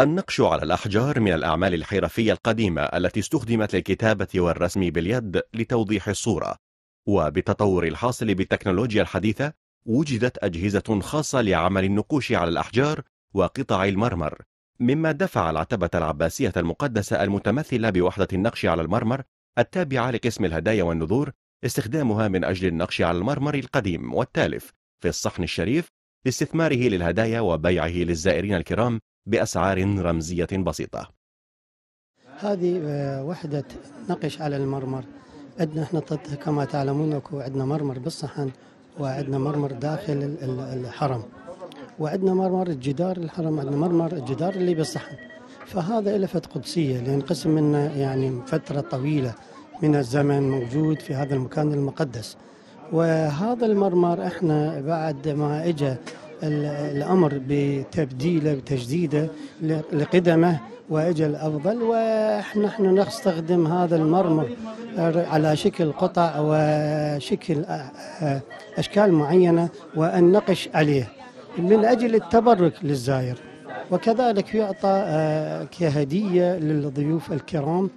النقش على الأحجار من الأعمال الحرفية القديمة التي استخدمت للكتابة والرسم باليد لتوضيح الصورة وبالتطور الحاصل بالتكنولوجيا الحديثة وجدت أجهزة خاصة لعمل النقوش على الأحجار وقطع المرمر مما دفع العتبة العباسية المقدسة المتمثلة بوحدة النقش على المرمر التابعة لقسم الهدايا والنذور استخدامها من أجل النقش على المرمر القديم والتالف في الصحن الشريف لاستثماره للهدايا وبيعه للزائرين الكرام بأسعار رمزية بسيطة هذه آه، وحدة نقش على المرمر عندنا احنا كما تعلمون اكو عندنا مرمر بالصحن وعندنا مرمر داخل الحرم وعندنا مرمر الجدار الحرم عندنا مرمر الجدار اللي بالصحن فهذا له قدسيه لان قسم منه يعني فتره طويله من الزمن موجود في هذا المكان المقدس وهذا المرمر احنا بعد ما اجى الأمر بتبديله بتجديده لقدمه وأجل أفضل ونحن نستخدم هذا المرمر على شكل قطع وشكل آه، آه، أشكال معينة وأن نقش عليه من أجل التبرك للزائر وكذلك يعطى آه، كهدية للضيوف الكرام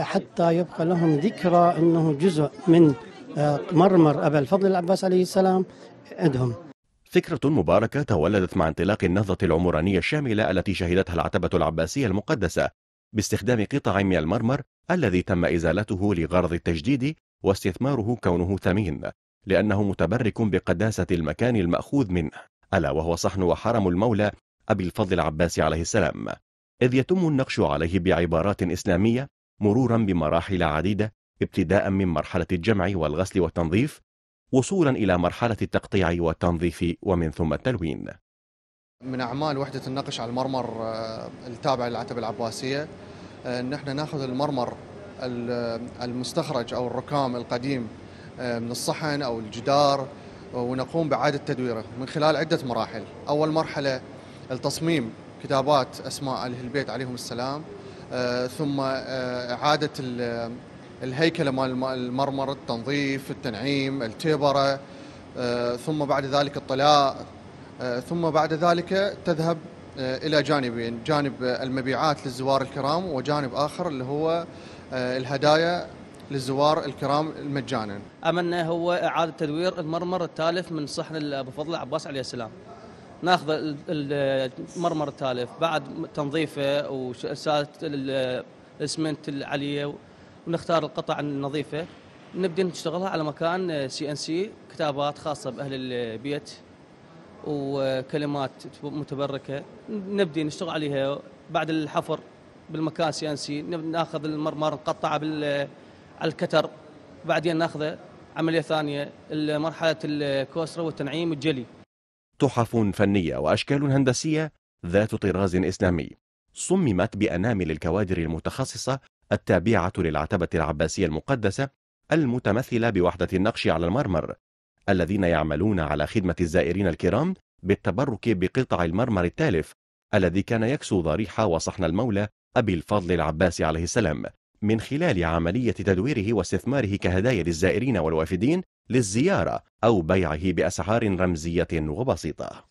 حتى يبقى لهم ذكرى أنه جزء من مرمر أبا الفضل العباس عليه السلام عندهم فكرة مباركة تولدت مع انطلاق النهضة العمرانية الشاملة التي شهدتها العتبة العباسية المقدسة باستخدام قطع من المرمر الذي تم إزالته لغرض التجديد واستثماره كونه ثمين لأنه متبرك بقداسة المكان المأخوذ منه ألا وهو صحن وحرم المولى أبي الفضل العباسي عليه السلام إذ يتم النقش عليه بعبارات إسلامية مرورا بمراحل عديدة ابتداء من مرحلة الجمع والغسل والتنظيف وصولا إلى مرحلة التقطيع والتنظيف ومن ثم التلوين من أعمال وحدة النقش على المرمر آه، التابع للعتبة العباسية أن آه، احنا ناخذ المرمر آه، المستخرج أو الركام القديم من الصحن أو الجدار ونقوم بإعادة تدويره من خلال عدة مراحل أول مرحلة التصميم كتابات أسماء أهل البيت عليهم السلام ثم إعادة الهيكله مال المرمر التنظيف التنعيم التبره آه، ثم بعد ذلك الطلاء آه، ثم بعد ذلك تذهب آه، الى جانبين جانب المبيعات للزوار الكرام وجانب اخر اللي هو الهدايا للزوار الكرام مجانا املنا هو اعاده تدوير المرمر التالف من صحن ابو فضل عباس عليه السلام ناخذ المرمر التالف بعد تنظيفه وسالة الاسمنت العليه ونختار القطع النظيفه نبدا نشتغلها على مكان سي ان سي كتابات خاصه باهل البيت وكلمات متبركه نبدا نشتغل عليها بعد الحفر بالمكان سي ان سي ناخذ المرمر نقطعه بال على آه، الكتر بعدين ناخذه عمليه ثانيه مرحله الكوسره والتنعيم والجلي تحف فنيه واشكال هندسيه ذات طراز اسلامي صممت بانامل الكوادر المتخصصه التابعة للعتبة العباسية المقدسة المتمثلة بوحدة النقش على المرمر الذين يعملون على خدمة الزائرين الكرام بالتبرك بقطع المرمر التالف الذي كان يكسو ضريح وصحن المولى أبي الفضل العباس عليه السلام من خلال عملية تدويره واستثماره كهدايا للزائرين والوافدين للزيارة أو بيعه بأسعار رمزية وبسيطة